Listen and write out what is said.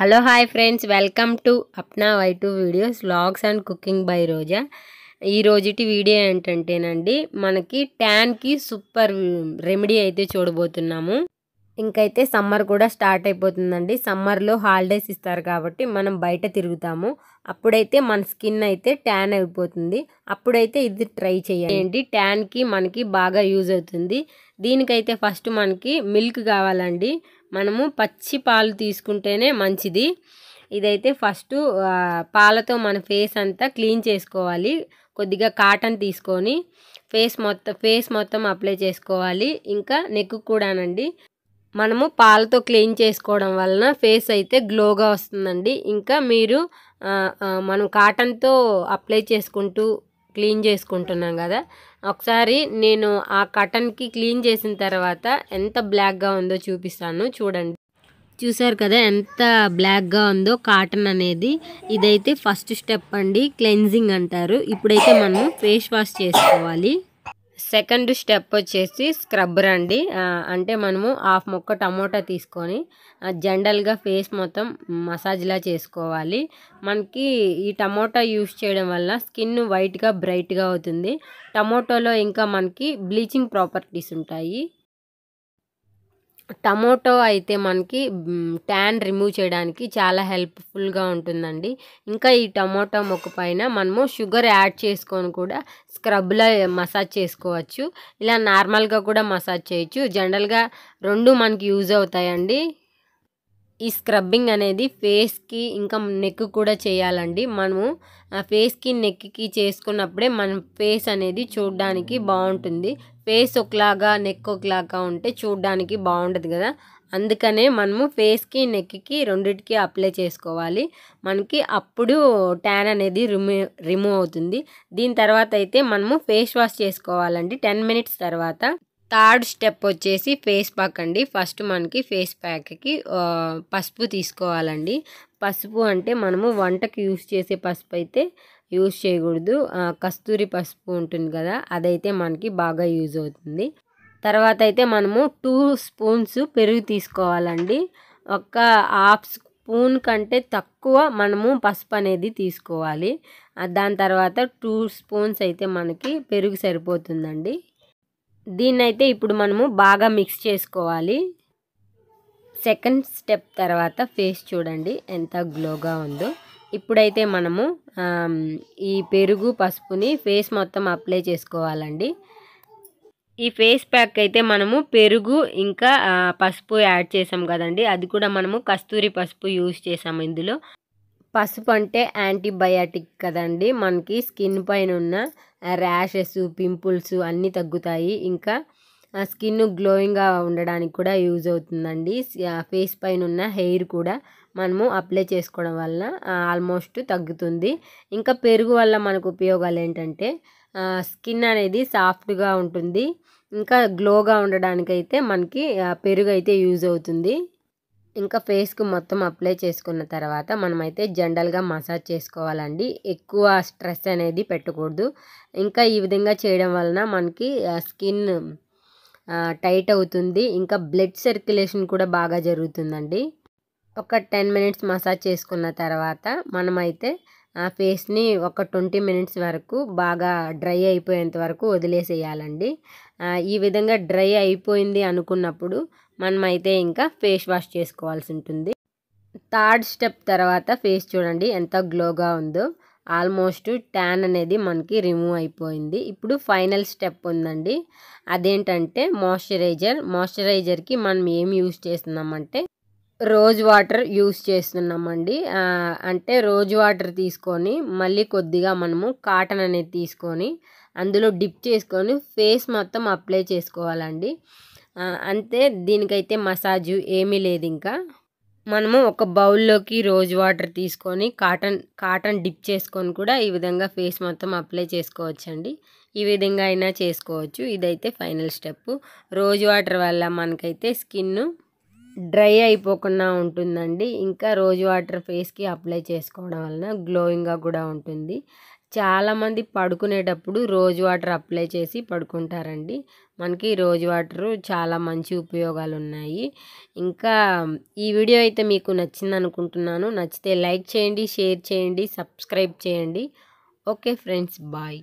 hello hi friends welcome to Apna Y two videos logs and cooking by Roja ఈ రోజుటి video ఏంటంటేనండి మనకి ట్యాన్కి super remedy అయితే చూడబోతున్నాము ఇంకైతే సమ్మర్ కూడా స్టార్ట్ అయిపోతుందండి సమ్మర్లో హాలిడేస్ ఇస్తారు కాబట్టి మనం బయట తిరుగుతాము అప్పుడైతే మన స్కిన్ అయితే ట్యాన్ అయిపోతుంది అప్పుడైతే ఇది ట్రై చేయండి ట్యాన్కి మనకి బాగా యూజ్ అవుతుంది దీనికైతే ఫస్ట్ మనకి మిల్క్ కావాలండి మనము పచ్చి పాలు తీసుకుంటేనే మంచిది ఇదైతే ఫస్ట్ పాలతో మన ఫేస్ అంతా క్లీన్ చేసుకోవాలి కొద్దిగా కాటన్ తీసుకొని ఫేస్ మొత్తం ఫేస్ మొత్తం అప్లై చేసుకోవాలి ఇంకా నెక్ కూడానండి మనము పాలతో క్లీన్ చేసుకోవడం వలన ఫేస్ అయితే గ్లోగా వస్తుందండి ఇంకా మీరు మనం కాటన్తో అప్లై చేసుకుంటూ క్లీన్ చేసుకుంటున్నాం కదా ఒకసారి నేను ఆ కటన్కి క్లీన్ చేసిన తర్వాత ఎంత బ్లాక్గా ఉందో చూపిస్తాను చూడండి చూసారు కదా ఎంత బ్లాక్గా ఉందో కాటన్ అనేది ఇదైతే ఫస్ట్ స్టెప్ అండి క్లెన్జింగ్ అంటారు ఇప్పుడైతే మనం ఫేస్ వాష్ చేసుకోవాలి సెకండ్ స్టెప్ వచ్చేసి స్క్రబ్బర్ అండి అంటే మనము హాఫ్ మొక్క టమోటా తీసుకొని జనరల్గా ఫేస్ మొత్తం మసాజ్లా చేసుకోవాలి మనకి ఈ టమోటా యూస్ చేయడం వల్ల స్కిన్ వైట్గా బ్రైట్గా అవుతుంది టమోటాలో ఇంకా మనకి బ్లీచింగ్ ప్రాపర్టీస్ ఉంటాయి టమోటో అయితే మనకి ట్యాన్ రిమూవ్ చేయడానికి చాలా హెల్ప్ఫుల్గా ఉంటుందండి ఇంకా ఈ టమోటా మొక్క పైన మనము షుగర్ యాడ్ చేసుకొని కూడా స్క్రబ్లా మసాజ్ చేసుకోవచ్చు ఇలా నార్మల్గా కూడా మసాజ్ చేయొచ్చు జనరల్గా రెండు మనకి యూజ్ అవుతాయండి ఈ స్క్రబ్బింగ్ అనేది ఫేస్కి ఇంకా నెక్ కూడా చేయాలండి మనము ఫేస్కి నెక్కి చేసుకున్నప్పుడే మన ఫేస్ అనేది చూడడానికి బాగుంటుంది ఫేస్ ఒకలాగా నెక్ ఒకలాగా ఉంటే చూడడానికి బాగుండదు కదా అందుకనే మనము ఫేస్కి నెక్కి రెండిటికి అప్లై చేసుకోవాలి మనకి అప్పుడు ట్యాన్ అనేది రిమూవ్ రిమూవ్ అవుతుంది దీని తర్వాత అయితే మనము ఫేస్ వాష్ చేసుకోవాలండి టెన్ మినిట్స్ తర్వాత థర్డ్ స్టెప్ వచ్చేసి ఫేస్ ప్యాక్ అండి ఫస్ట్ మనకి ఫేస్ ప్యాక్కి పసుపు తీసుకోవాలండి పసుపు అంటే మనము వంటకి యూస్ చేసే పసుపు అయితే యూజ్ చేయకూడదు కస్తూరి పసుపు ఉంటుంది కదా అదైతే మనకి బాగా యూజ్ అవుతుంది తర్వాత అయితే మనము టూ స్పూన్స్ పెరుగు తీసుకోవాలండి ఒక హాఫ్ స్పూన్ కంటే తక్కువ మనము పసుపు అనేది తీసుకోవాలి దాని తర్వాత టూ స్పూన్స్ అయితే మనకి పెరుగు సరిపోతుందండి దీన్నైతే ఇప్పుడు మనము బాగా మిక్స్ చేసుకోవాలి సెకండ్ స్టెప్ తర్వాత ఫేస్ చూడండి ఎంత గ్లోగా ఉందో ఇప్పుడైతే మనము ఈ పెరుగు పసుపుని ఫేస్ మొత్తం అప్లై చేసుకోవాలండి ఈ ఫేస్ ప్యాక్ అయితే మనము పెరుగు ఇంకా పసుపు యాడ్ చేసాం కదండి అది కూడా మనము కస్తూరి పసుపు యూజ్ చేసాము ఇందులో పసుపు అంటే యాంటీబయాటిక్ కదండి మనకి స్కిన్ పైన ఉన్న ర్యాషెస్ పింపుల్స్ అన్నీ తగ్గుతాయి ఇంకా స్కిన్ గ్లోయింగ్గా ఉండడానికి కూడా యూజ్ అవుతుందండి ఫేస్ పైన ఉన్న హెయిర్ కూడా మనము అప్లై చేసుకోవడం వల్ల ఆల్మోస్ట్ తగ్గుతుంది ఇంకా పెరుగు వల్ల మనకు ఉపయోగాలు ఏంటంటే స్కిన్ అనేది సాఫ్ట్గా ఉంటుంది ఇంకా గ్లోగా ఉండడానికైతే మనకి పెరుగు అయితే యూజ్ అవుతుంది ఇంకా ఫేస్కు మొత్తం అప్లై చేసుకున్న తర్వాత మనమైతే జనరల్గా మసాజ్ చేసుకోవాలండి ఎక్కువ స్ట్రెస్ అనేది పెట్టకూడదు ఇంకా ఈ విధంగా చేయడం వలన మనకి స్కిన్ టైట్ అవుతుంది ఇంకా బ్లడ్ సర్క్యులేషన్ కూడా బాగా జరుగుతుందండి ఒక టెన్ మినిట్స్ మసాజ్ చేసుకున్న తర్వాత మనమైతే ఆ ఫేస్ని ఒక ట్వంటీ మినిట్స్ వరకు బాగా డ్రై అయిపోయేంత వరకు వదిలేసేయాలండి ఈ విధంగా డ్రై అయిపోయింది అనుకున్నప్పుడు మనమైతే ఇంకా ఫేస్ వాష్ చేసుకోవాల్సి ఉంటుంది థర్డ్ స్టెప్ తర్వాత ఫేస్ చూడండి ఎంత గ్లోగా ఉందో ఆల్మోస్ట్ ట్యాన్ అనేది మనకి రిమూవ్ అయిపోయింది ఇప్పుడు ఫైనల్ స్టెప్ ఉందండి అదేంటంటే మాయిశ్చరైజర్ మాయిశ్చరైజర్కి మనం ఏం యూజ్ చేస్తున్నామంటే రోజ్ వాటర్ యూస్ చేస్తున్నామండి అంటే రోజ్ వాటర్ తీసుకొని మళ్ళీ కొద్దిగా మనము కాటన్ అనేది తీసుకొని అందులో డిప్ చేసుకొని ఫేస్ మొత్తం అప్లై చేసుకోవాలండి అంతే దీనికైతే మసాజ్ ఏమీ లేదు ఇంకా మనము ఒక బౌల్లోకి రోజ్ వాటర్ తీసుకొని కాటన్ కాటన్ డిప్ చేసుకొని కూడా ఈ విధంగా ఫేస్ మొత్తం అప్లై చేసుకోవచ్చండి ఈ విధంగా అయినా చేసుకోవచ్చు ఇదైతే ఫైనల్ స్టెప్ రోజ్ వాటర్ వల్ల మనకైతే స్కిన్ డ్రై అయిపోకుండా ఉంటుందండి ఇంకా రోజు వాటర్ ఫేస్కి అప్లై చేసుకోవడం వలన గ్లోయింగ్గా కూడా ఉంటుంది చాలామంది పడుకునేటప్పుడు రోజు వాటర్ అప్లై చేసి పడుకుంటారండి మనకి రోజు వాటర్ చాలా మంచి ఉపయోగాలు ఉన్నాయి ఇంకా ఈ వీడియో అయితే మీకు నచ్చింది అనుకుంటున్నాను నచ్చితే లైక్ చేయండి షేర్ చేయండి సబ్స్క్రైబ్ చేయండి ఓకే ఫ్రెండ్స్ బాయ్